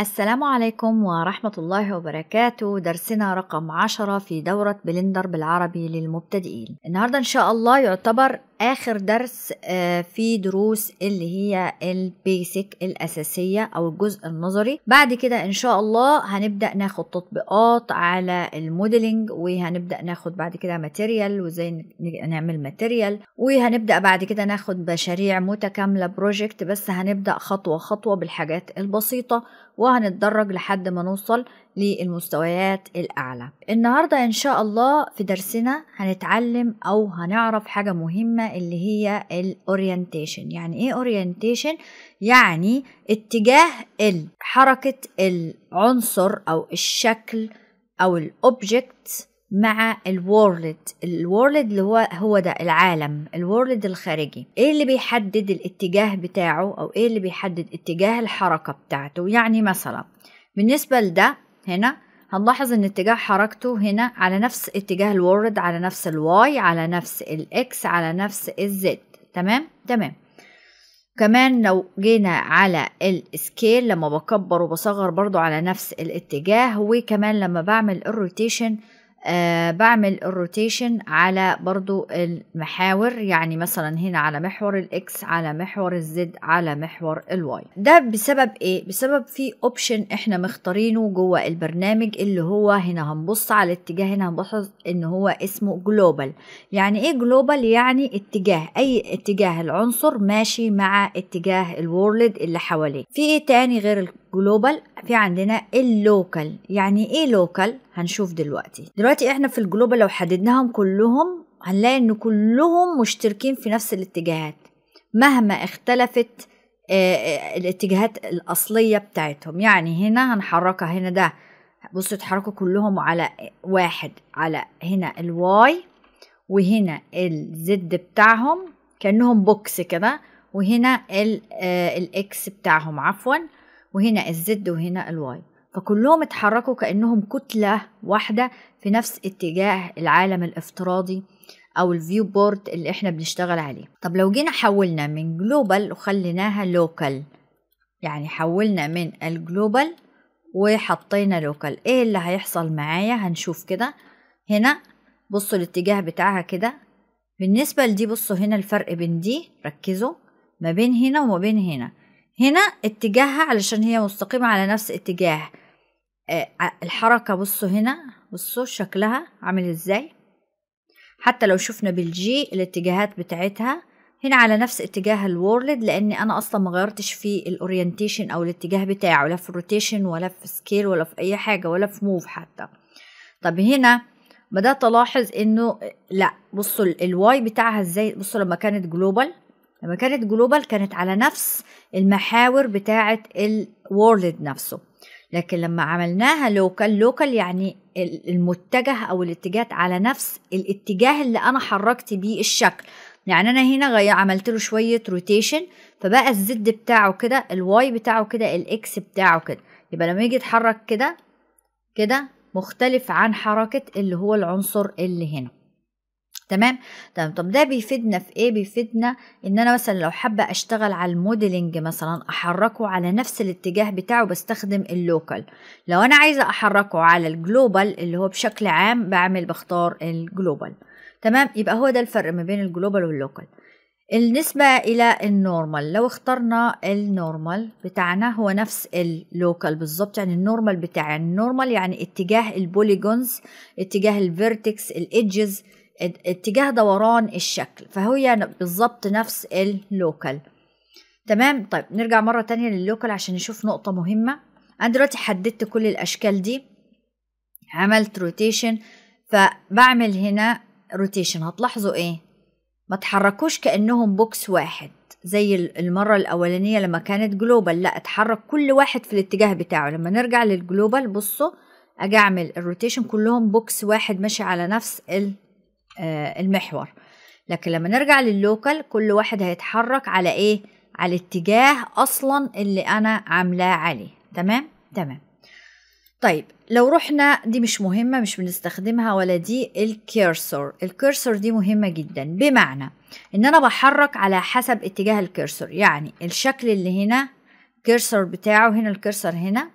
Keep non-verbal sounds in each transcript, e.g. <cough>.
السلام عليكم ورحمة الله وبركاته درسنا رقم 10 في دورة بلندر بالعربي للمبتدئين النهاردة إن شاء الله يعتبر آخر درس آه، في دروس اللي هي البيسك الأساسية أو الجزء النظري بعد كده إن شاء الله هنبدأ ناخد تطبيقات على الموديلنج وهنبدأ ناخد بعد كده ماتيريال وإزاي نعمل ماتيريال وهنبدأ بعد كده ناخد مشاريع متكاملة بروجكت بس هنبدأ خطوة خطوة بالحاجات البسيطة وهنتدرج لحد ما نوصل للمستويات الأعلى النهاردة إن شاء الله في درسنا هنتعلم أو هنعرف حاجة مهمة اللي هي الأورينتيشن يعني إيه أورينتيشن؟ يعني اتجاه حركة العنصر أو الشكل أو الأوبجكت مع الورلد الورلد اللي هو هو ده العالم الورلد الخارجي ايه اللي بيحدد الاتجاه بتاعه او ايه اللي بيحدد اتجاه الحركه بتاعته يعني مثلا بالنسبه لده هنا هنلاحظ ان اتجاه حركته هنا على نفس اتجاه الورد على نفس الواي على نفس الاكس على نفس الزد تمام تمام كمان لو جينا على السكيل لما بكبر وبصغر برضو على نفس الاتجاه وكمان لما بعمل الروتيشن آه، بعمل الروتيشن على برضو المحاور يعني مثلا هنا على محور الاكس على محور الزد على محور الواي ده بسبب ايه بسبب في اوبشن احنا مختارينه جوه البرنامج اللي هو هنا هنبص على الاتجاه هنا هنبص ان هو اسمه جلوبال يعني ايه جلوبال يعني اتجاه اي اتجاه العنصر ماشي مع اتجاه الورلد اللي حواليه في ايه تاني غير جلوبال في عندنا اللوكال يعني ايه لوكال هنشوف دلوقتي دلوقتي احنا في الجلوبال لو حددناهم كلهم هنلاقي ان كلهم مشتركين في نفس الاتجاهات مهما اختلفت آه، آه، الاتجاهات الأصلية بتاعتهم يعني هنا هنحركها هنا ده بصوا اتحركوا كلهم على واحد على هنا الواي وهنا الزد بتاعهم كأنهم بوكس كده وهنا آه، الاكس بتاعهم عفوا وهنا الزد وهنا الواي فكلهم اتحركوا كأنهم كتلة واحدة في نفس اتجاه العالم الافتراضي أو الفيو بورد اللي احنا بنشتغل عليه طب لو جينا حولنا من جلوبال وخليناها لوكال يعني حولنا من الجلوبال وحطينا لوكال ايه اللي هيحصل معايا هنشوف كده هنا بصوا الاتجاه بتاعها كده بالنسبة لدي بصوا هنا الفرق بين دي ركزوا ما بين هنا وما بين هنا هنا اتجاهها علشان هي مستقيمة على نفس اتجاه آه، الحركة بصوا هنا بصوا شكلها عامل ازاي حتى لو شفنا بالجي الاتجاهات بتاعتها هنا على نفس اتجاه الورلد لاني انا اصلا ما غيرتش في الاورينتيشن او الاتجاه بتاعه لا في الروتيشن ولا في سكيل ولا في اي حاجه ولا في موف حتى طب هنا بدات الاحظ انه آه، لا بصوا الواي بتاعها ازاي بصوا لما كانت جلوبال لما كانت جلوبال كانت على نفس المحاور بتاعة الورلد نفسه لكن لما عملناها لوكال لوكال يعني المتجه او الاتجاهات على نفس الاتجاه اللي انا حركت بيه الشكل يعني انا هنا غي... عملت له شويه روتيشن فبقى الزد بتاعه كده الواي بتاعه كده الاكس بتاعه كده يبقى لما يجي يتحرك كده كده مختلف عن حركه اللي هو العنصر اللي هنا تمام تمام طيب، طب ده بيفيدنا في ايه بيفيدنا ان انا مثلا لو حابه اشتغل على الموديلنج مثلا احركه على نفس الاتجاه بتاعه بستخدم اللوكال لو انا عايزه احركه على الجلوبال اللي هو بشكل عام بعمل بختار الجلوبال تمام يبقى هو ده الفرق ما بين الجلوبال واللوكال النسبة إلى النورمال لو اخترنا النورمال بتاعنا هو نفس اللوكال بالظبط يعني النورمال بتاع النورمال يعني اتجاه البوليجونز اتجاه الفيرتكس الإدجز اتجاه دوران الشكل فهي يعني بالظبط نفس اللوكال تمام طيب نرجع مرة تانية لللوكال عشان نشوف نقطة مهمة أنا دلوقتي حددت كل الأشكال دي عملت روتيشن فبعمل هنا روتيشن هتلاحظوا ايه ما تحركوش كأنهم بوكس واحد زي المرة الأولانية لما كانت جلوبال لا اتحرك كل واحد في الاتجاه بتاعه لما نرجع للجلوبال بصوا أجي أعمل الروتيشن كلهم بوكس واحد ماشي على نفس ال آه، المحور لكن لما نرجع لللوكال كل واحد هيتحرك على ايه على الاتجاه اصلا اللي انا عاملاه عليه تمام تمام طيب لو رحنا دي مش مهمه مش بنستخدمها ولا دي الكيرسور الكيرسور دي مهمه جدا بمعنى ان انا بحرك على حسب اتجاه الكيرسور يعني الشكل اللي هنا كيرسور بتاعه هنا الكيرسور هنا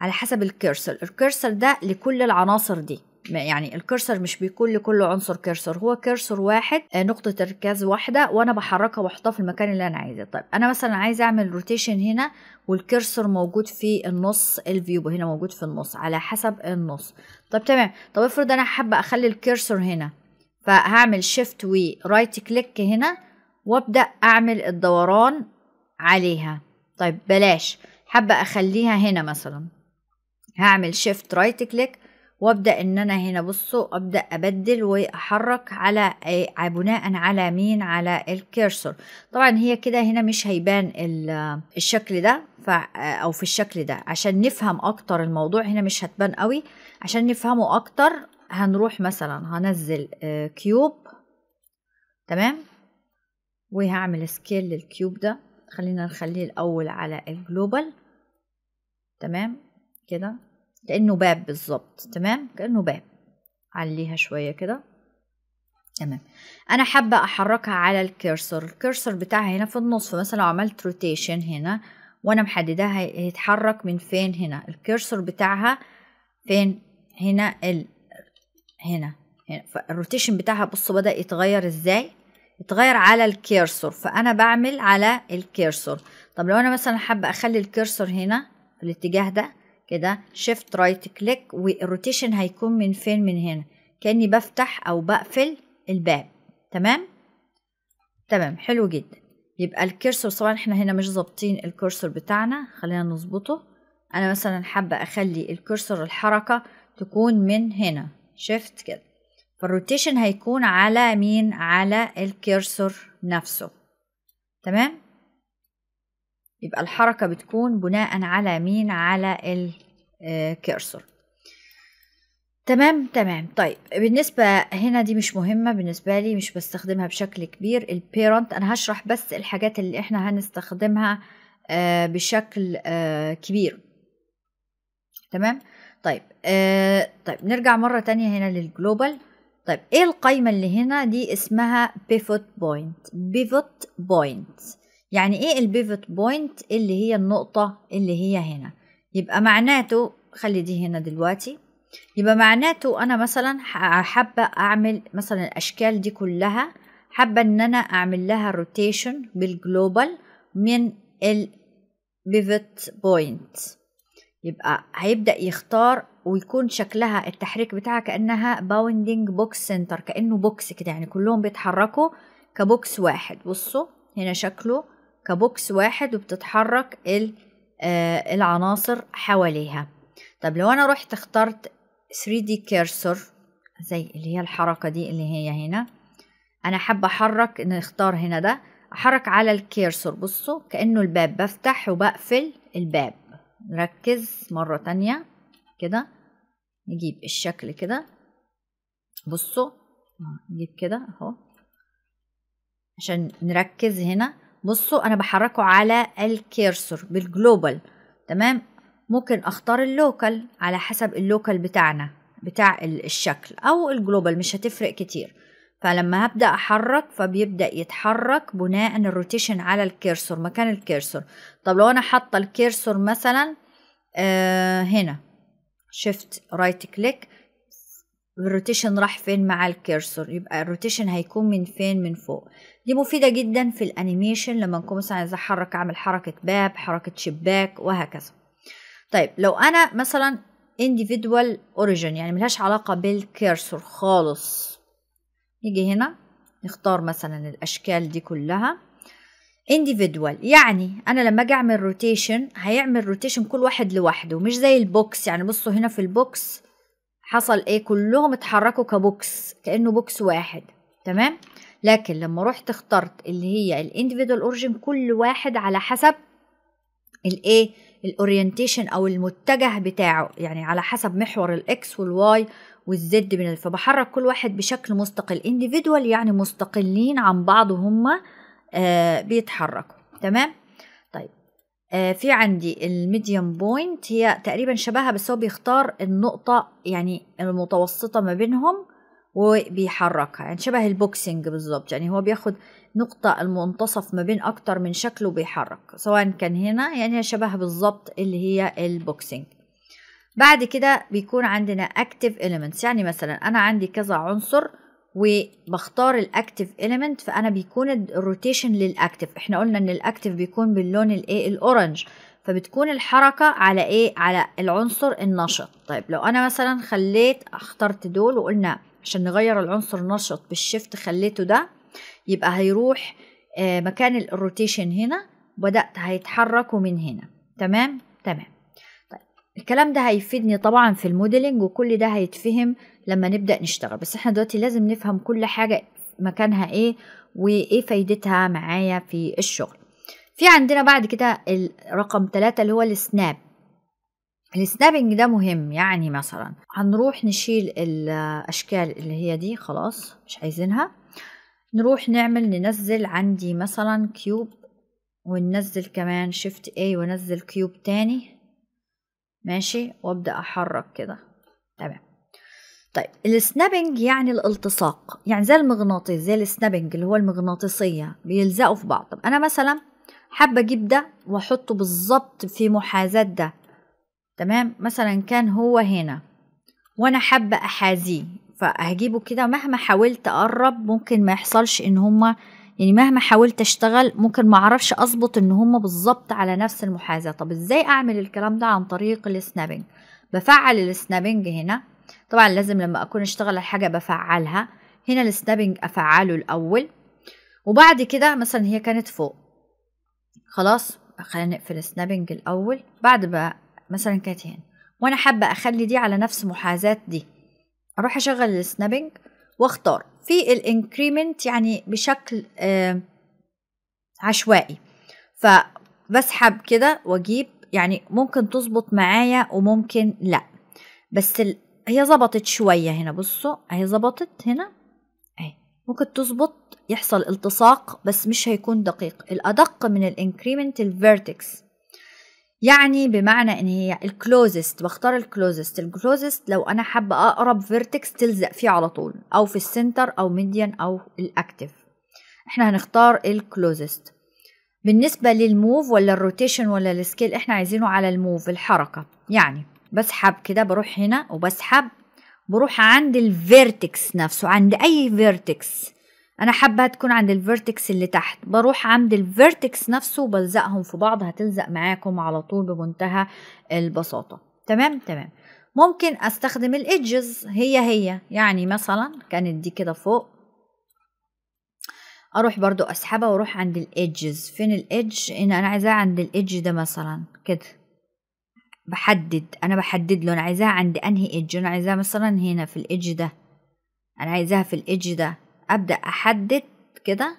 على حسب الكيرسر الكيرسر ده لكل العناصر دي يعني الكرسر مش بيكون لكل عنصر كرسر هو كرسر واحد آه، نقطة ركاز واحدة وانا بحركها واحطها في المكان اللي انا عايزاه طيب انا مثلا عايزة اعمل روتيشن هنا والكرسر موجود في النص الفيو هنا موجود في النص على حسب النص طب تمام طب افرض انا حابة اخلي الكرسر هنا فهعمل شيفت ورايت كليك هنا وابدأ اعمل الدوران عليها طيب بلاش حابة اخليها هنا مثلا هعمل شيفت رايت كليك وابدا ان انا هنا بصوا ابدا ابدل واحرك على آه، بناء على مين على الكيرسور طبعا هي كده هنا مش هيبان آه، الشكل ده آه، او في الشكل ده عشان نفهم اكتر الموضوع هنا مش هتبان قوي عشان نفهمه اكتر هنروح مثلا هنزل كيوب تمام وهعمل سكيل للكيوب ده خلينا نخليه الاول على الجلوبال تمام كده كأنه باب بالظبط تمام كأنه باب عليها شوية كده تمام انا حابة احركها على الكيرسر الكيرسر بتاعها هنا في النص فمثلا لو عملت روتيشن هنا وانا محددها هيتحرك من فين هنا الكيرسر بتاعها فين هنا ال... هنا هنا فالروتيشن بتاعها بصوا بدأ يتغير ازاي يتغير على الكيرسر فانا بعمل على الكيرسر طب لو انا مثلا حابة اخلي الكيرسر هنا في الاتجاه ده كده شيفت رايت كليك والروتيشن هيكون من فين من هنا كاني بفتح او بقفل الباب تمام تمام حلو جدا يبقى الكرسور طبعا احنا هنا مش ظابطين الكرسور بتاعنا خلينا نظبطه انا مثلا حابه اخلي الكرسور الحركه تكون من هنا شيفت كده فالروتيشن هيكون على مين على الكرسور نفسه تمام يبقى الحركة بتكون بناء على مين على الكيرسر آه، تمام تمام طيب بالنسبة هنا دي مش مهمة بالنسبة لي مش بستخدمها بشكل كبير البيرنت أنا هشرح بس الحاجات اللي احنا هنستخدمها آه، بشكل آه، كبير تمام طيب طيب نرجع مرة تانية هنا للجلوبال طيب ايه القايمة اللي هنا دي اسمها pivot point pivot points يعني ايه البيفت بوينت اللي هي النقطة اللي هي هنا يبقى معناته خلي دي هنا دلوقتي يبقى معناته انا مثلا حابة اعمل مثلا الاشكال دي كلها حابة ان انا اعمل لها روتيشن بالجلوبال من البيفت بوينت يبقى هيبدأ يختار ويكون شكلها التحريك بتاعها كأنها باوندينج بوكس سنتر كأنه بوكس كده يعني كلهم بيتحركوا كبوكس واحد بصوا هنا شكله كبوكس واحد وبتتحرك آه، العناصر حواليها طب لو انا رحت اخترت 3D كيرسر زي اللي هي الحركة دي اللي هي هنا انا حابة احرك نختار هنا ده احرك على الكيرسر بصوا كأنه الباب بفتح وبقفل الباب نركز مرة تانية كده نجيب الشكل كده بصوا نجيب كده اهو عشان نركز هنا بصوا انا بحركه على الكيرسور بالجلوبال تمام ممكن اختار اللوكال على حسب اللوكال بتاعنا بتاع الشكل او الجلوبال مش هتفرق كتير فلما هبدا احرك فبيبدا يتحرك بناء الروتيشن على الكيرسور مكان الكيرسور طب لو انا حاطه الكيرسور مثلا آه هنا شيفت رايت كليك الروتيشن راح فين مع الكيرسور يبقى الروتيشن هيكون من فين من فوق دي مفيدة جدا في الانيميشن لما نكون مثلا عايز احرك اعمل حركة باب حركة شباك وهكذا طيب لو انا مثلا individual origin يعني ملهاش علاقة بالكيرسور خالص نيجي هنا نختار مثلا الاشكال دي كلها individual يعني انا لما اجي اعمل روتيشن هيعمل روتيشن كل واحد لوحده مش زي البوكس يعني بصوا هنا في البوكس حصل ايه كلهم اتحركوا كبوكس كانه بوكس واحد تمام لكن لما رحت اخترت اللي هي الانديفيدوال اورجن كل واحد على حسب الايه الاورينتيشن او المتجه بتاعه يعني على حسب محور الاكس والواي والزد من فبحرك كل واحد بشكل مستقل انديفيدوال يعني مستقلين عن بعض وهم آه بيتحركوا تمام آه، في عندي الميديوم بوينت هي تقريبا شبهها بس هو بيختار النقطة يعني المتوسطة ما بينهم وبيحركها يعني شبه البوكسنج بالظبط يعني هو بياخد نقطة المنتصف ما بين أكتر من شكل وبيحرك سواء كان هنا يعني شبه بالظبط اللي هي البوكسنج بعد كده بيكون عندنا active elements يعني مثلا أنا عندي كذا عنصر وبختار الاكتف اليمنت فانا بيكون الروتيشن للاكتف احنا قلنا ان الاكتف بيكون باللون الايه الاورنج فبتكون الحركة على ايه على العنصر النشط طيب لو انا مثلا خليت اخترت دول وقلنا عشان نغير العنصر النشط بالشيفت خليته ده يبقى هيروح آه، مكان الروتيشن هنا بدأت هيتحركوا من هنا تمام تمام الكلام ده هيفيدني طبعا في الموديلنج وكل ده هيتفهم لما نبدأ نشتغل بس احنا دلوقتي لازم نفهم كل حاجة مكانها ايه وايه فايدتها معايا في الشغل في عندنا بعد كده رقم ثلاثة اللي هو السناب السنابنج ده مهم يعني مثلا هنروح نشيل الاشكال اللي هي دي خلاص مش عايزينها نروح نعمل ننزل عندي مثلا كيوب وننزل كمان شيفت اي ونزل كيوب تاني ماشي وابدا احرك كده تمام طيب السنابنج يعني الالتصاق يعني زي المغناطيس زي السنابنج اللي هو المغناطيسيه بيلزقوا في بعض طب انا مثلا حابه اجيب ده واحطه بالظبط في محاذاه ده تمام مثلا كان هو هنا وانا حابه احاذيه فهجيبه كده مهما حاولت اقرب ممكن ما يحصلش ان هما يعني مهما حاولت اشتغل ممكن ما اعرفش اظبط ان هم بالظبط على نفس المحاذاه طب ازاي اعمل الكلام ده عن طريق السنابنج بفعل السنابنج هنا طبعا لازم لما اكون اشتغل على حاجه بفعلها هنا السنابنج افعله الاول وبعد كده مثلا هي كانت فوق خلاص خلينا نقفل السنابنج الاول بعد ما مثلا كانت هنا وانا حابه اخلي دي على نفس محاذاه دي اروح اشغل السنابنج واختار في الانكريمنت يعني بشكل عشوائي فبسحب كده واجيب يعني ممكن تظبط معايا وممكن لا بس ال... هي ظبطت شويه هنا بصوا اهي ظبطت هنا اهي ممكن تظبط يحصل التصاق بس مش هيكون دقيق الادق من الانكريمنت الفيرتكس يعني بمعنى ان هي الكلوزست بختار الكلوزست الكلوزست لو انا حابه اقرب فيرتكس تلزق فيه على طول او في السنتر او ميديان او الاكتف احنا هنختار الكلوزست بالنسبه للموف ولا الروتيشن ولا السكيل احنا عايزينه على الموف الحركه يعني بسحب كده بروح هنا وبسحب بروح عند الفيرتكس نفسه عند اي فيرتكس انا حابه تكون عند الفيرتكس اللي تحت بروح عند الفيرتكس نفسه وبلزقهم في بعض هتلزق معاكم على طول بمنتهى البساطه تمام تمام ممكن استخدم الايدجز هي هي يعني مثلا كانت دي كده فوق اروح برضو اسحبها واروح عند الايدجز فين الايدج ان انا عايزاها عند الايدج ده مثلا كده بحدد انا بحدد له انا عايزاها عند انهي ايدج انا عايزاها مثلا هنا في الايدج ده انا عايزاها في الايدج ده أبدأ أحدد كده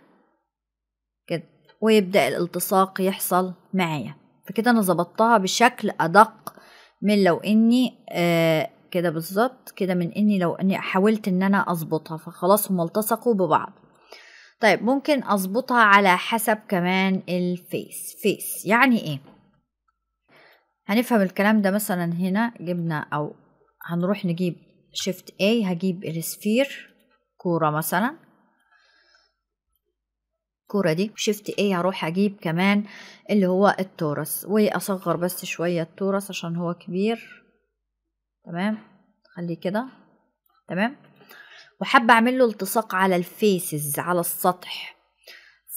كده ويبدأ الالتصاق يحصل معايا فكده أنا ظبطتها بشكل أدق من لو إني آه كده بالظبط كده من إني لو إني حاولت إن أنا أظبطها فخلاص هما التصقوا ببعض طيب ممكن أظبطها على حسب كمان الفيس فيس يعني إيه هنفهم الكلام ده مثلا هنا جبنا أو هنروح نجيب شيفت اي هجيب السفير كورة مثلا الكورة دي شفت ايه هروح اجيب كمان اللي هو التورس واصغر بس شوية التورس عشان هو كبير تمام خليه كده تمام وحابة اعمل له التصاق على الفيسز على السطح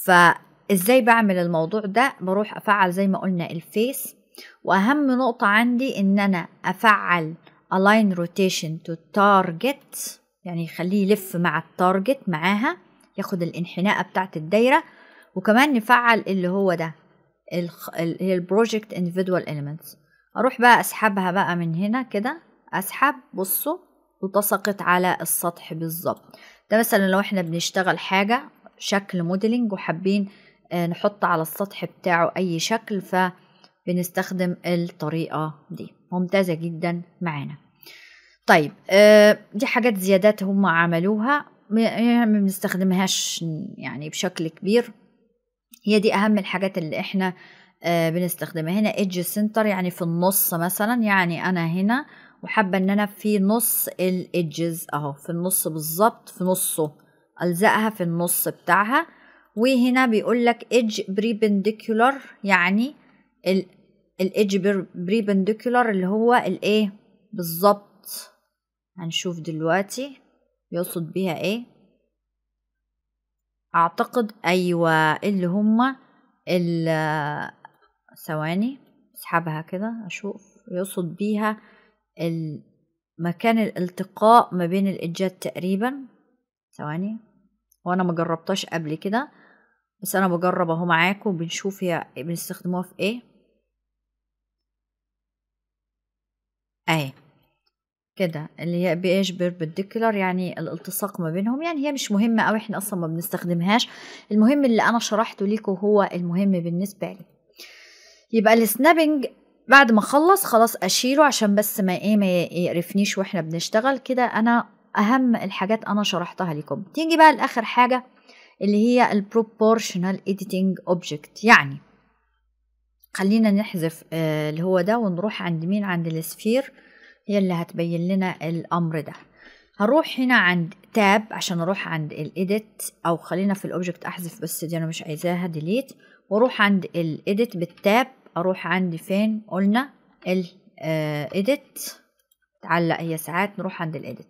فازاي بعمل الموضوع ده بروح افعل زي ما قلنا الفيس واهم نقطة عندي ان انا افعل align rotation to target يعني يخليه يلف مع التارجت معاها ياخد الانحناءة بتاعت الدايرة وكمان نفعل اللي هو ده اللي هي البروجكت individual اليمنتس اروح بقى اسحبها بقى من هنا كده اسحب بصوا التصقت على السطح بالظبط ده مثلا لو احنا بنشتغل حاجة شكل موديلنج وحابين آه، نحط على السطح بتاعه اي شكل فبنستخدم الطريقة دي ممتازة جدا معانا طيب آه، دي حاجات زيادات هم عملوها يعني ما بنستخدمهاش يعني بشكل كبير هي دي اهم الحاجات اللي احنا آه، بنستخدمها هنا ايدج سنتر يعني في النص مثلا يعني انا هنا وحابه ان انا في نص الايدجز اهو في النص بالظبط في نصه الزقها في النص بتاعها وهنا بيقول لك ايدج بريبنديكولار يعني الايدج بريبنديكولار اللي هو الايه بالظبط هنشوف دلوقتي يقصد بيها ايه اعتقد ايوه اللي هما ال ثواني اسحبها كده اشوف يقصد بيها مكان الالتقاء ما بين الاجات تقريبا ثواني وانا ما جربتهاش قبل كده بس انا بجرب اهو معاكم بنشوف هي بنستخدموها في ايه اهي كده اللي هي بايش بالديكلر يعني الالتصاق ما بينهم يعني هي مش مهمة قوي إحنا أصلا ما بنستخدمهاش المهم اللي أنا شرحته ليكم هو المهم بالنسبة لي يبقى السنابنج بعد ما اخلص خلاص اشيله عشان بس ما ايه ما يقرفنيش واحنا بنشتغل كده انا اهم الحاجات انا شرحتها لكم تيجي بقى لاخر حاجه اللي هي البروبورشنال اديتنج اوبجكت يعني خلينا نحذف آه اللي هو ده ونروح عند مين عند السفير هي اللي هتبين لنا الامر ده هروح هنا عند تاب عشان اروح عند الايديت او خلينا في الاوبجكت احذف بس دي انا مش عايزاها ديليت واروح عند الايديت بالتاب اروح عند فين قلنا الايديت آه، تعلق هي ساعات نروح عند الايديت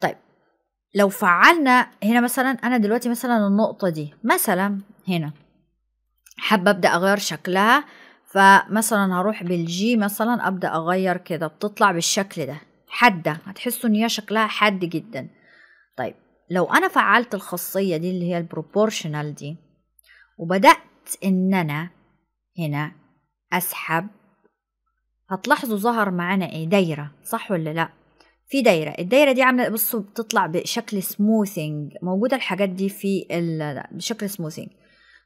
طيب لو فعلنا هنا مثلا انا دلوقتي مثلا النقطه دي مثلا هنا حابه ابدا اغير شكلها فمثلا هروح بالجي مثلا ابدا اغير كده بتطلع بالشكل ده حاده هتحسوا ان هي شكلها حاد جدا طيب لو انا فعلت الخاصيه دي اللي هي البروبورشنال دي وبدات ان انا هنا اسحب هتلاحظوا ظهر معانا ايه دايره صح ولا لا في دايره الدايره دي عامله بصوا بتطلع بشكل سموثينج موجوده الحاجات دي في بشكل سموثينج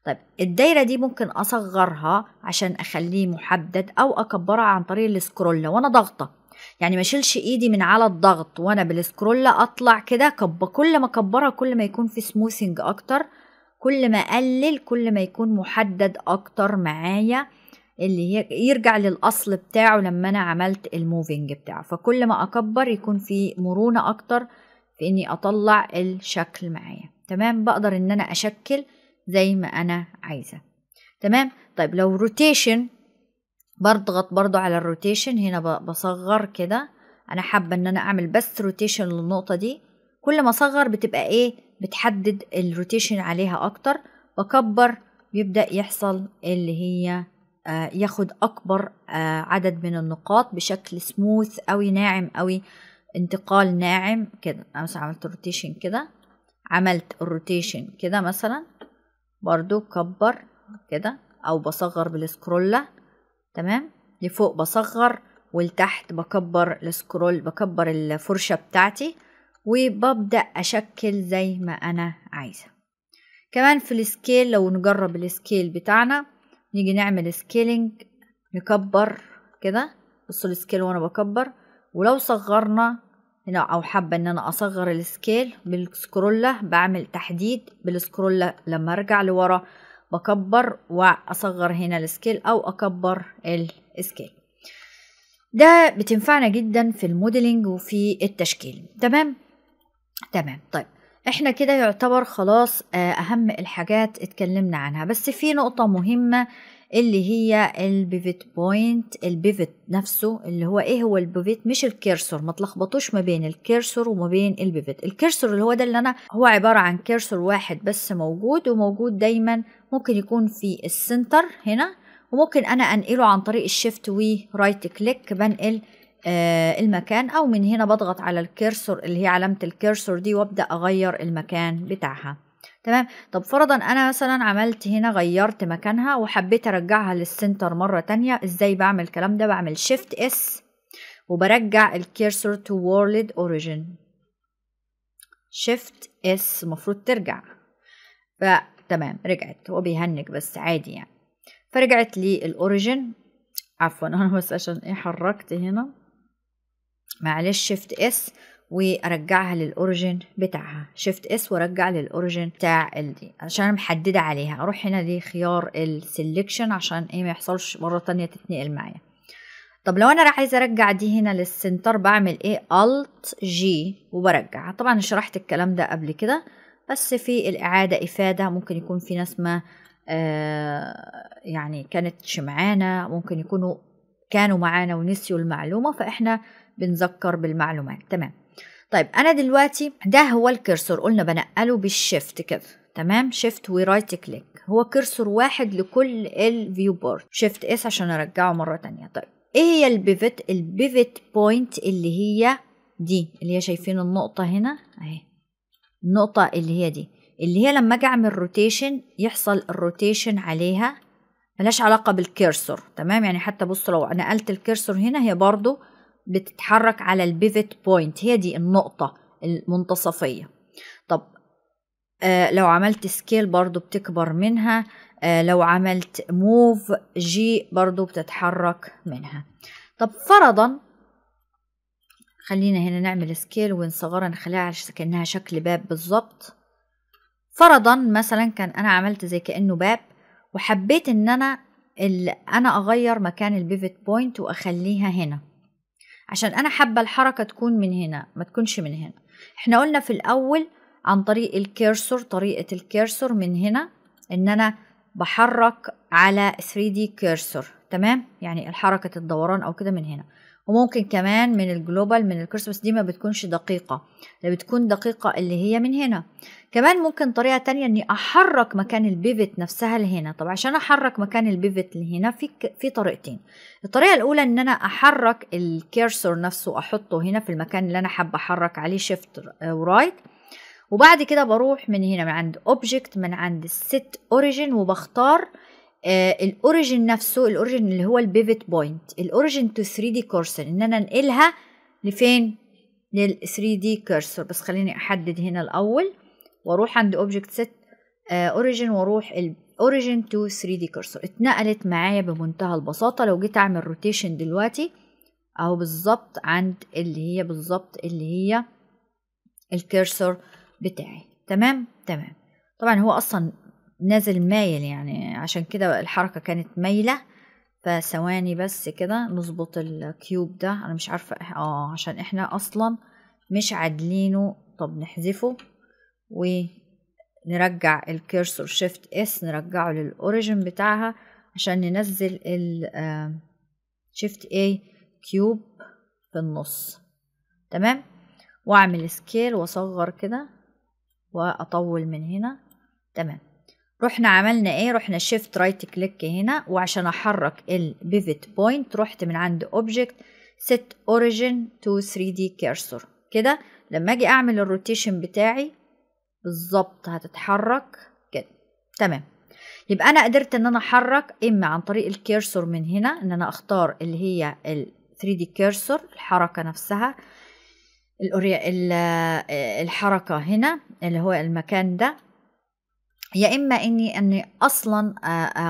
طيب الدايرة دي ممكن أصغرها عشان أخليه محدد أو أكبرها عن طريق السكرول وأنا ضاغطة يعني ما اشيلش ايدي من على الضغط وانا بالسكرول اطلع كده كب كل ما اكبرها كل ما يكون في سموثنج اكتر كل ما اقلل كل ما يكون محدد اكتر معايا اللي هي يرجع للاصل بتاعه لما انا عملت الموفينج بتاعه فكل ما اكبر يكون في مرونه اكتر في اني اطلع الشكل معايا تمام بقدر ان انا اشكل زي ما انا عايزه تمام طيب لو روتيشن بضغط برضو على الروتيشن هنا بصغر كده انا حابه ان انا اعمل بس روتيشن للنقطه دي كل ما اصغر بتبقى ايه بتحدد الروتيشن عليها اكتر بكبر بيبدا يحصل اللي هي آه، ياخد اكبر آه، عدد من النقاط بشكل سموث قوي ناعم قوي انتقال ناعم كده انا مثلا عملت روتيشن كده عملت الروتيشن كده مثلا برضو كبر كده او بصغر بالسكرولة تمام لفوق بصغر ولتحت بكبر السكرول بكبر الفرشة بتاعتي وببدأ أشكل زي ما أنا عايزة كمان في السكيل لو نجرب السكيل بتاعنا نيجي نعمل سكيلينج نكبر كده بصوا السكيل وانا بكبر ولو صغرنا هنا او حابه ان انا اصغر السكيل بالسكرولة بعمل تحديد بالسكرولة لما ارجع لورا بكبر واصغر هنا السكيل او اكبر السكيل ده بتنفعنا جدا في الموديلنج وفي التشكيل تمام تمام طيب احنا كده يعتبر خلاص آه، اهم الحاجات اتكلمنا عنها بس في نقطة مهمة اللي هي البيفت بوينت البيفت نفسه اللي هو ايه هو البيفت مش الكيرسور ما تلخبطوش ما بين الكيرسور وما بين البيفت الكيرسور اللي هو ده اللي انا هو عباره عن كيرسور واحد بس موجود وموجود دايما ممكن يكون في السنتر هنا وممكن انا انقله عن طريق الشيفت ورايت كليك بنقل آه المكان او من هنا بضغط على الكيرسور اللي هي علامه الكيرسور دي وابدا اغير المكان بتاعها تمام طب فرضا انا مثلا عملت هنا غيرت مكانها وحبيت ارجعها للسنتر مره تانية ازاي بعمل الكلام ده بعمل شيفت اس وبرجع الكيرسور تو وورلد اوريجين شيفت اس المفروض ترجع ف تمام رجعت هو بيهنج بس عادي يعني فرجعت لي الاوريجين عفوا <laughs> انا بس عشان ايه حركت هنا معلش شيفت اس وارجعها للاوريجن بتاعها شيفت اس وارجع للاوريجن بتاع ال دي عشان انا محدده عليها اروح هنا لخيار السلكشن عشان ايه ما يحصلش مره تانية تتنقل معايا طب لو انا عايزه ارجع دي هنا للسنتر بعمل ايه الت جي وبرجع طبعا شرحت الكلام ده قبل كده بس في الاعاده افاده ممكن يكون في ناس ما آه يعني كانت معانا ممكن يكونوا كانوا معانا ونسيوا المعلومه فاحنا بنذكر بالمعلومات تمام طيب انا دلوقتي ده هو الكرسور قلنا بنقله بالشيفت كده تمام شيفت ورايت كليك هو كرسور واحد لكل الفيو بورد شيفت اس عشان ارجعه مره تانية طيب ايه هي البيفت البيفت بوينت اللي هي دي اللي هي شايفين النقطه هنا اهي النقطه اللي هي دي اللي هي لما اجي اعمل روتيشن يحصل الروتيشن عليها ملهاش علاقه بالكرسور تمام يعني حتى بص لو نقلت الكرسور هنا هي برضو بتتحرك على البيفت بوينت هي دي النقطة المنتصفية طب آه لو عملت سكيل برضو بتكبر منها آه لو عملت موف جي برضو بتتحرك منها طب فرضا خلينا هنا نعمل سكيل ونصغرها نخليها كأنها شكل باب بالظبط فرضا مثلا كان انا عملت زي كأنه باب وحبيت ان انا انا اغير مكان البيفت بوينت واخليها هنا عشان أنا حابة الحركة تكون من هنا ما تكونش من هنا احنا قلنا في الأول عن طريق الكيرسور طريقة الكيرسور من هنا إن أنا بحرك على 3D كيرسور تمام يعني الحركة الدوران أو كده من هنا وممكن كمان من الجلوبال من الكورس بس دي ما بتكونش دقيقة اللي بتكون دقيقة اللي هي من هنا كمان ممكن طريقة تانية اني احرك مكان البيفت نفسها لهنا طب عشان احرك مكان البيفت لهنا في في طريقتين الطريقة الاولى ان انا احرك الكيرسور نفسه احطه هنا في المكان اللي انا حابة احرك عليه شيفت ورايت وبعد كده بروح من هنا من عند اوبجكت من عند الست اوريجين وبختار آه، الاوريجن نفسه الاوريجن اللي هو البيفت بوينت الاوريجن تو 3 دي كورسر ان انا انقلها لفين لل 3 دي كورسر بس خليني احدد هنا الاول واروح عند اوبجكت ست اوريجن واروح الاوريجن تو 3 دي كورسر اتنقلت معايا بمنتهى البساطه لو جيت اعمل روتيشن دلوقتي اهو بالظبط عند اللي هي بالظبط اللي هي الكيرسر بتاعي تمام تمام طبعا هو اصلا نازل مايل يعني عشان كده الحركة كانت مايلة فثواني بس كده نظبط الكيوب ده انا مش عارفة اه عشان احنا اصلا مش عادلينه طب نحذفه ونرجع الكيرسور شيفت اس نرجعه للاوريجن بتاعها عشان ننزل ال شيفت اي كيوب في النص تمام واعمل سكيل واصغر كده واطول من هنا تمام رحنا عملنا ايه رحنا شيفت رايت كليك هنا وعشان احرك البيفت بوينت رحت من عند اوبجكت سيت اوريجين تو 3 دي كيرسور كده لما اجي اعمل الروتيشن بتاعي بالظبط هتتحرك كده تمام يبقى انا قدرت ان انا احرك اما عن طريق الكيرسور من هنا ان انا اختار اللي هي ال 3 دي كيرسور الحركه نفسها آه، الحركه هنا اللي هو المكان ده يا إما إني أني أصلا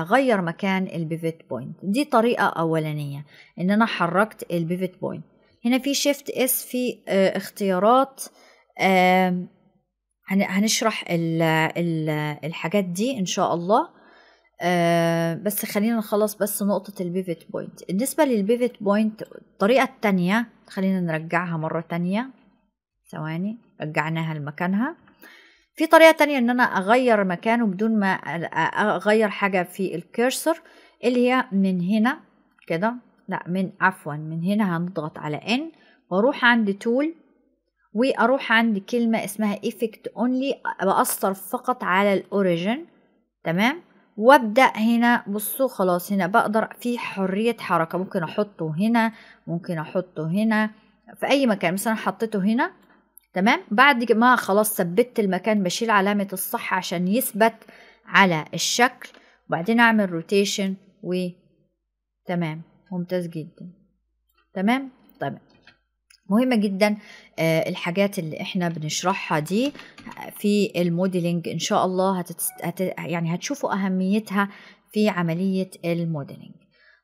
أغير مكان البيفت بوينت دي طريقة أولانية إن أنا حركت البيفت بوينت هنا في شيفت اس في اختيارات هنشرح الحاجات دي إن شاء الله بس خلينا نخلص بس نقطة البيفت بوينت بالنسبة للبيفت بوينت الطريقة التانية خلينا نرجعها مرة تانية ثواني رجعناها لمكانها في طريقة تانية ان انا اغير مكانه بدون ما اغير حاجة في الكيرسر اللي هي من هنا كده لا من عفوا من هنا هنضغط على ان واروح عند تول واروح عند كلمة اسمها effect only بأثر فقط على الاوريجن تمام وابدأ هنا بصوا خلاص هنا بقدر في حرية حركة ممكن احطه هنا ممكن احطه هنا في اي مكان مثلا حطيته هنا تمام بعد ما خلاص ثبتت المكان بشيل علامة الصح عشان يثبت على الشكل وبعدين اعمل روتيشن و تمام ممتاز جدا تمام تمام طيب، مهمة جدا آه، الحاجات اللي احنا بنشرحها دي آه، في الموديلنج ان شاء الله هتتست... هت... يعني هتشوفوا اهميتها في عملية الموديلنج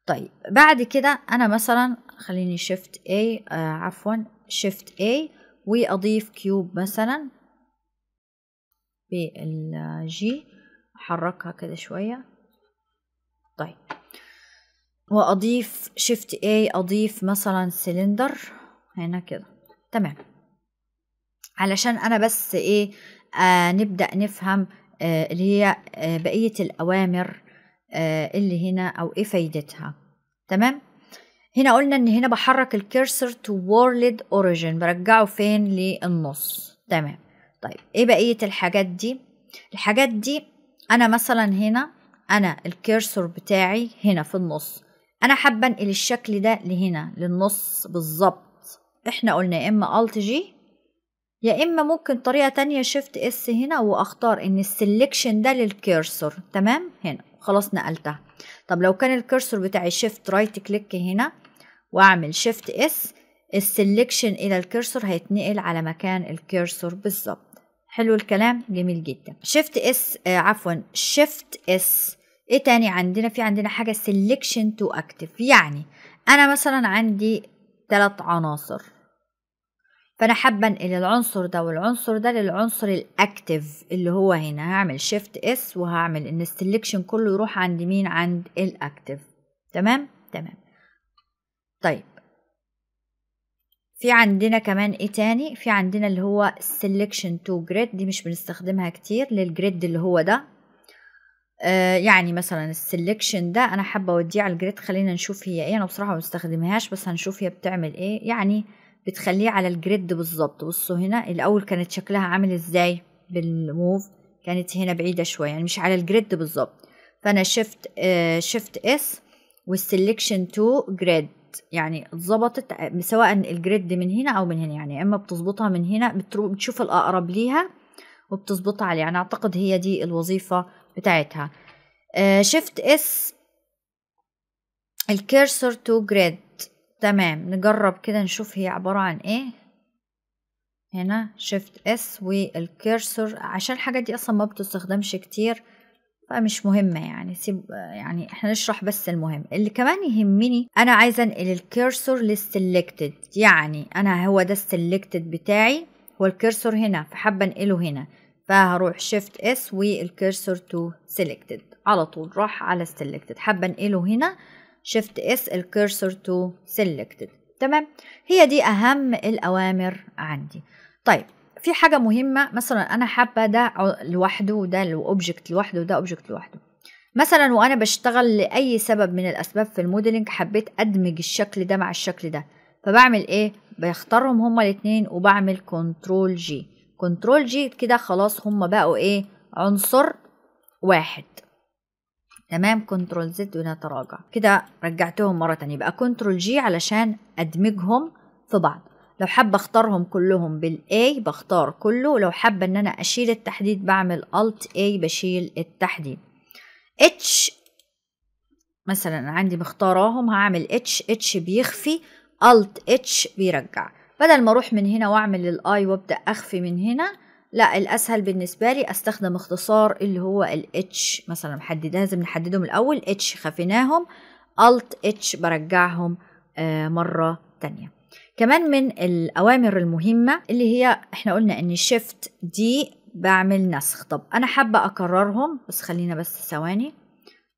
طيب بعد كده انا مثلا خليني شيفت اي آه عفوا شيفت اي وأضيف كيوب مثلا بالجي أحركها كده شوية طيب وأضيف شيفت اي أضيف مثلا سلندر هنا كده تمام علشان أنا بس إيه آه نبدأ نفهم آه اللي هي آه بقية الأوامر آه اللي هنا أو إيه فايدتها تمام هنا قلنا ان هنا بحرك الكيرسر تو وورلد اوريجين برجعه فين للنص تمام طيب ايه بقيه الحاجات دي الحاجات دي انا مثلا هنا انا الكيرسر بتاعي هنا في النص انا حابه انقل الشكل ده لهنا للنص بالظبط احنا قلنا يا اما الت جي يا اما ممكن طريقه تانية شيفت اس هنا واختار ان السلكشن ده للكيرسر تمام هنا خلاص نقلتها طب لو كان الكيرسر بتاعي شيفت رايت كليك هنا واعمل شيفت اس السلكشن الى الكرسور هيتنقل على مكان الكرسور بالظبط حلو الكلام جميل جدا شيفت اس آه عفوا شيفت اس ايه تاني عندنا في عندنا حاجه سلكشن تو اكتف يعني انا مثلا عندي ثلاث عناصر فانا حابه انقل العنصر ده والعنصر ده للعنصر الاكتف اللي هو هنا هعمل شيفت اس وهعمل ان السلكشن كله يروح عند مين عند الاكتف تمام تمام طيب في عندنا كمان ايه تاني في عندنا اللي هو selection to grid دي مش بنستخدمها كتير للجريد اللي هو ده آه، يعني مثلا السلكشن ده انا حابه اوديه على الجريد خلينا نشوف هي ايه انا بصراحه ما بستخدمهاش بس هنشوف هي بتعمل ايه يعني بتخليه على الجريد بالظبط بصوا هنا الاول كانت شكلها عامل ازاي بالموف كانت هنا بعيده شويه يعني مش على الجريد بالظبط فانا شفت شفت اس والسلكشن تو جريد يعني اتظبطت سواء الجريد من هنا او من هنا يعني اما بتظبطها من هنا بتشوف الاقرب ليها وبتظبطها عليه انا اعتقد هي دي الوظيفه بتاعتها شيفت اس الكيرسر تو جريد تمام نجرب كده نشوف هي عباره عن ايه هنا شيفت اس والكيرسر عشان الحاجه دي اصلا ما بتستخدمش كتير فمش مهمه يعني سيب يعني احنا نشرح بس المهم اللي كمان يهمني انا عايزه انقل الكيرسور للسلكتد يعني انا هو ده السلكتد بتاعي هو الكيرسور هنا فحابه انقله هنا فهروح شيفت اس والكيرسور تو سلكتد على طول راح على السلكتد حابه انقله هنا شيفت اس الكيرسور تو سلكتد تمام هي دي اهم الاوامر عندي طيب في حاجه مهمه مثلا انا حابه ده لوحده وده الاوبجكت لوحده وده اوبجكت لوحده مثلا وانا بشتغل لاي سبب من الاسباب في الموديلنج حبيت ادمج الشكل ده مع الشكل ده فبعمل ايه بختارهم هما الاتنين وبعمل كنترول جي كنترول جي كده خلاص هما بقوا ايه عنصر واحد تمام كنترول زد تراجع كده رجعتهم مره تانية يبقى كنترول جي علشان ادمجهم في بعض لو حابة اختارهم كلهم بالاي بختار كله ولو حابة ان انا اشيل التحديد بعمل الت اي بشيل التحديد اتش مثلا عندي مختاراهم هعمل اتش اتش بيخفي الت اتش بيرجع بدل ما اروح من هنا واعمل الاي وابدا اخفي من هنا لا الاسهل بالنسبه لي استخدم اختصار اللي هو الاتش مثلا محدد لازم نحددهم الاول اتش خفيناهم الت اتش برجعهم آه مره تانيه كمان من الأوامر المهمة اللي هي احنا قلنا ان شيفت دي بعمل نسخ طب أنا حابة أكررهم بس خلينا بس ثواني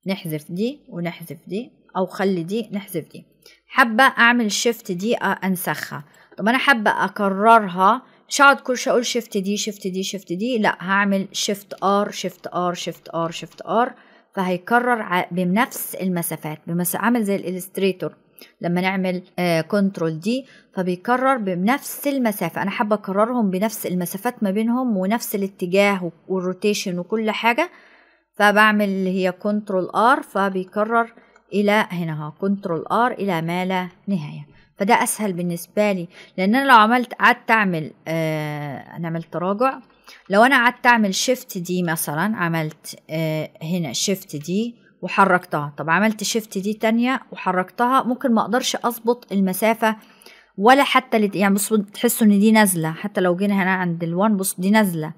نحذف دي ونحذف دي أو خلي دي نحذف دي حابة أعمل شيفت دي أنسخها طب أنا حابة أكررها مش هقعد كل شويه اقول شيفت دي شيفت دي شيفت دي لا هعمل شيفت ار شيفت ار شيفت ار شيفت ار فهيكرر بنفس المسافات بمس... عامل زي الالستريتور لما نعمل كنترول آه، دي فبيكرر بنفس المسافة أنا حابة أكررهم بنفس المسافات ما بينهم ونفس الاتجاه والروتيشن وكل حاجة فبعمل اللي هي كنترول ار فبيكرر إلى هنا ها كنترول ار إلى ما لا نهاية فده أسهل بالنسبة لي لأن أنا لو عملت قعدت أعمل آه أنا عملت تراجع لو أنا قعدت أعمل شيفت دي مثلا عملت آه هنا شيفت دي وحركتها طب عملت شيفت دي تانية وحركتها ممكن ما اقدرش اظبط المسافة ولا حتى يعني بصوا تحسوا ان دي نازلة حتى لو جينا هنا عند الوان بص دي نازلة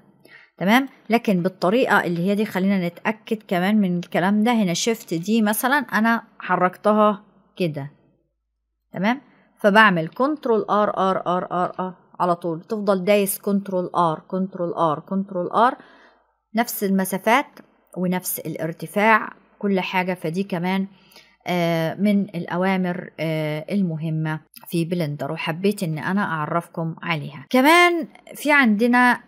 تمام لكن بالطريقة اللي هي دي خلينا نتأكد كمان من الكلام ده هنا شيفت دي مثلا انا حركتها كده تمام فبعمل كنترول ار ار ار ار ار على طول تفضل دايس كنترول ار كنترول ار كنترول ار نفس المسافات ونفس الارتفاع كل حاجة فدي كمان آه، من الأوامر آه، المهمة في بلندر وحبيت أن أنا أعرفكم عليها كمان في عندنا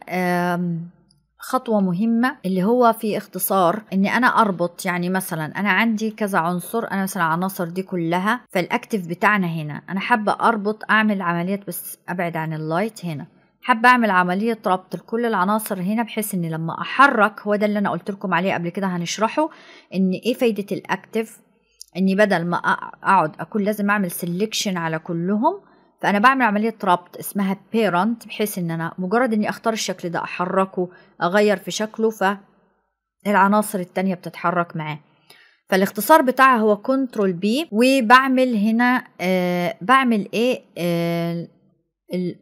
خطوة مهمة اللي هو في اختصار ان انا اربط يعني مثلا انا عندي كذا عنصر انا مثلا العناصر دي كلها فالاكتف بتاعنا هنا انا حابة اربط اعمل عملية بس ابعد عن اللايت هنا حابه اعمل عمليه ربط لكل العناصر هنا بحيث ان لما احرك هو ده اللي انا قلت لكم عليه قبل كده هنشرحه ان ايه فايده الاكتف اني بدل ما اقعد اكون لازم اعمل سيلكشن على كلهم فانا بعمل عمليه ربط اسمها بيرنت بحيث ان انا مجرد اني اختار الشكل ده احركه اغير في شكله فالعناصر التانية بتتحرك معاه فالاختصار بتاعها هو كنترول بي وبعمل هنا آه بعمل ايه آه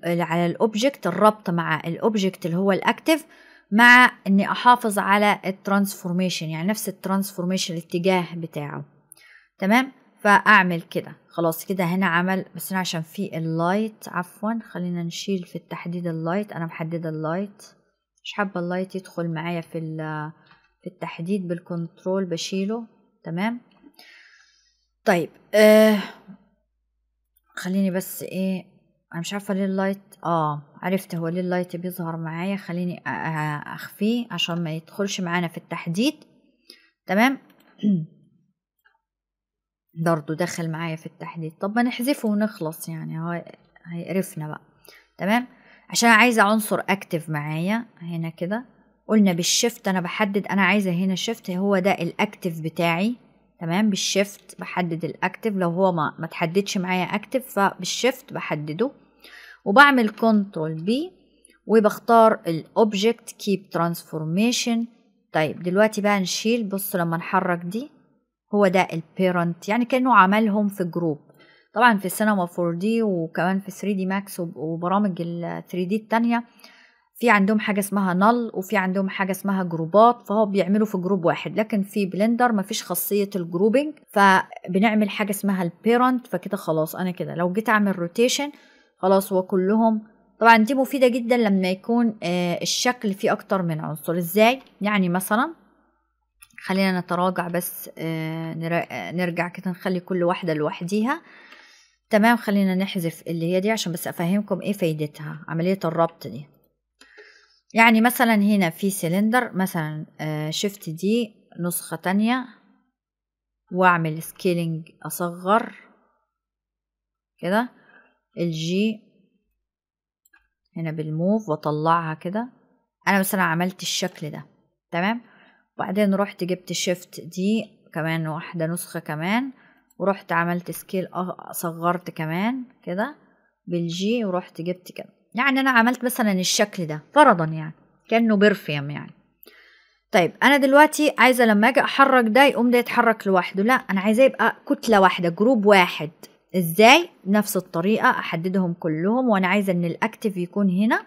على الاوبجكت الربط مع الاوبجكت اللي هو الاكتف مع اني احافظ على الترانسفورميشن يعني نفس الترانسفورميشن الاتجاه بتاعه تمام فاعمل كده خلاص كده هنا عمل بس هنا عشان في اللايت عفوا خلينا نشيل في التحديد اللايت انا محدده اللايت مش حابه اللايت يدخل معايا في في التحديد بالكنترول بشيله تمام طيب آه خليني بس ايه انا مش عارفه ليه اللايت اه عرفت هو ليه اللايت بيظهر معايا خليني اخفيه عشان ما يدخلش معانا في التحديد تمام <clears throat> برضه دخل معايا في التحديد طب ما نحذفه ونخلص يعني هو هيقرفنا بقى تمام عشان عايزه عنصر اكتف معايا هنا كده قلنا بالشيفت انا بحدد انا عايزه هنا شيفت هو ده الاكتف بتاعي تمام بالشيفت بحدد الاكتف لو هو ما ما تحددش معايا اكتف فبالشيفت بحدده وبعمل كنترول بي وبختار الاوبجكت كيب ترانسفورميشن طيب دلوقتي بقى نشيل بص لما نحرك دي هو ده البيرنت يعني كانه عملهم في جروب طبعا في السينما 4 دي وكمان في 3 دي ماكس وبرامج ال 3 دي التانية في عندهم حاجه اسمها نل وفي عندهم حاجه اسمها جروبات فهو بيعملوا في جروب واحد لكن في بلندر مفيش خاصيه الجروبنج فبنعمل حاجه اسمها البيرنت فكده خلاص انا كده لو جيت اعمل روتيشن خلاص هو كلهم طبعا دي مفيده جدا لما يكون آه، الشكل فيه اكتر من عنصر ازاي يعني مثلا خلينا نتراجع بس آه، آه، نرجع كده نخلي كل واحده لوحديها تمام خلينا نحذف اللي هي دي عشان بس افهمكم ايه فايدتها عمليه الربط دي يعني مثلا هنا في سلندر مثلا آه، شفت دي نسخة تانية واعمل سكيلينج اصغر كده الجي هنا بالموف واطلعها كده انا مثلا عملت الشكل ده تمام وبعدين رحت جبت شيفت دي كمان واحدة نسخة كمان ورحت عملت سكيل صغرت كمان كده بالجي ورحت جبت كده يعني أنا عملت مثلا الشكل ده فرضا يعني كأنه برفيوم يعني طيب أنا دلوقتي عايزة لما أجي أحرك ده يقوم ده يتحرك لوحده لا أنا عايزاه يبقى كتلة واحدة جروب واحد إزاي نفس الطريقة أحددهم كلهم وأنا عايزة إن الأكتف يكون هنا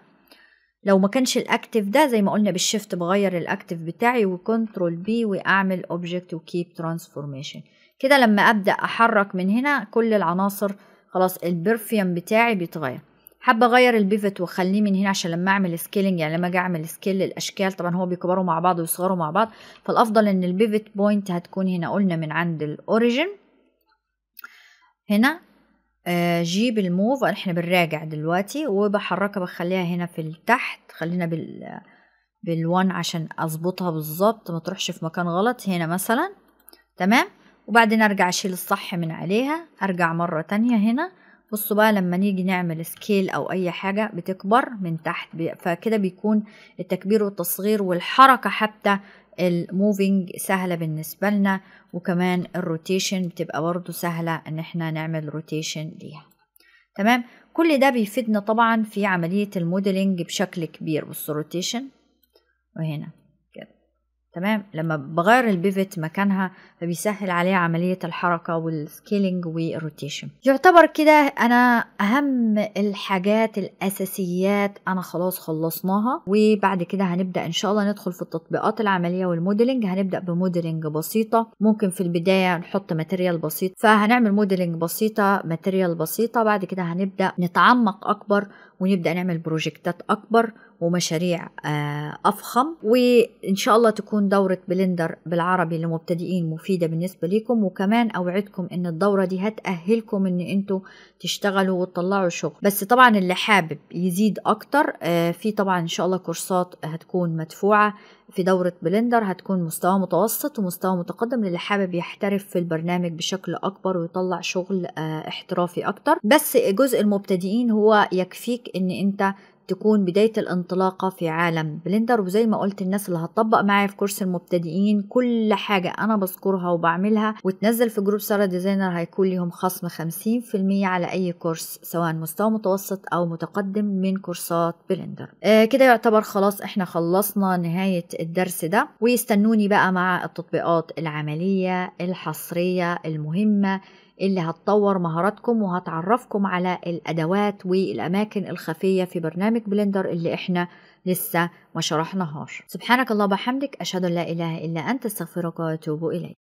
لو ما كانش الاكتف ده زي ما قلنا بالشيفت بغير الاكتف بتاعي وكنترول بي واعمل اوبجكت وكيب ترانسفورميشن كده لما ابدا احرك من هنا كل العناصر خلاص البرفيوم بتاعي بيتغير حابه اغير البيفت واخليه من هنا عشان لما اعمل سكيلنج يعني لما اجي اعمل سكيل للاشكال طبعا هو بيكبروا مع بعض ويصغروا مع بعض فالافضل ان البيفت بوينت هتكون هنا قلنا من عند الاوريجن هنا آه، جيب الموف احنا بنراجع دلوقتي وبحركها بخليها هنا في التحت خلينا بال بالوان عشان اظبطها بالظبط ما تروحش في مكان غلط هنا مثلا تمام وبعدين ارجع اشيل الصح من عليها ارجع مره تانية هنا بصوا بقى لما نيجي نعمل سكيل او اي حاجة بتكبر من تحت فكده بيكون التكبير والتصغير والحركة حتى الموفينج سهلة بالنسبة لنا وكمان الروتيشن بتبقى برضو سهلة ان احنا نعمل روتيشن ليها تمام كل ده بيفيدنا طبعا في عملية الموديلنج بشكل كبير بصوا روتيشن وهنا تمام لما بغير البيفت مكانها فبيسهل عليها عملية الحركة والسكيلينج والروتيشن يعتبر كده أنا أهم الحاجات الأساسيات أنا خلاص خلصناها وبعد كده هنبدأ إن شاء الله ندخل في التطبيقات العملية والموديلينج هنبدأ بموديلينج بسيطة ممكن في البداية نحط ماتيريال بسيط فهنعمل موديلينج بسيطة ماتيريال بسيطة بعد كده هنبدأ نتعمق أكبر ونبدا نعمل بروجكتات اكبر ومشاريع آه، افخم وان شاء الله تكون دوره بلندر بالعربي للمبتدئين مفيده بالنسبه لكم وكمان اوعدكم ان الدوره دي هتاهلكم ان انتوا تشتغلوا وتطلعوا شغل بس طبعا اللي حابب يزيد اكتر آه، في طبعا ان شاء الله كورسات هتكون مدفوعه في دورة بلندر هتكون مستوى متوسط ومستوى متقدم للي حابب يحترف في البرنامج بشكل أكبر ويطلع شغل آه، احترافي أكتر بس جزء المبتدئين هو يكفيك إن أنت تكون بداية الانطلاقة في عالم بلندر وزي ما قلت الناس اللي هتطبق معايا في كورس المبتدئين كل حاجة أنا بذكرها وبعملها وتنزل في جروب سارة ديزاينر هيكون ليهم خصم 50% على أي كورس سواء مستوى متوسط أو متقدم من كورسات بلندر آه كده يعتبر خلاص احنا خلصنا نهاية الدرس ده ويستنوني بقى مع التطبيقات العملية الحصرية المهمة اللي هتطور مهاراتكم وهتعرفكم على الأدوات والأماكن الخفية في برنامج بلندر اللي احنا لسه ما شرحناهاش سبحانك الله وبحمدك أشهد أن لا إله إلا أنت استغفرك وأتوب إليك